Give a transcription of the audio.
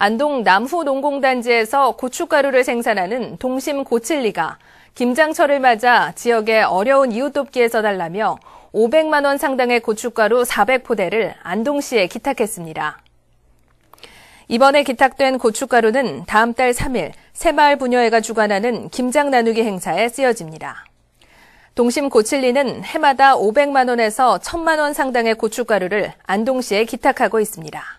안동 남후농공단지에서 고춧가루를 생산하는 동심 고칠리가 김장철을 맞아 지역의 어려운 이웃돕기에서 달라며 500만 원 상당의 고춧가루 400포대를 안동시에 기탁했습니다. 이번에 기탁된 고춧가루는 다음 달 3일 새마을 분녀회가 주관하는 김장 나누기 행사에 쓰여집니다. 동심 고칠리는 해마다 500만 원에서 1000만 원 상당의 고춧가루를 안동시에 기탁하고 있습니다.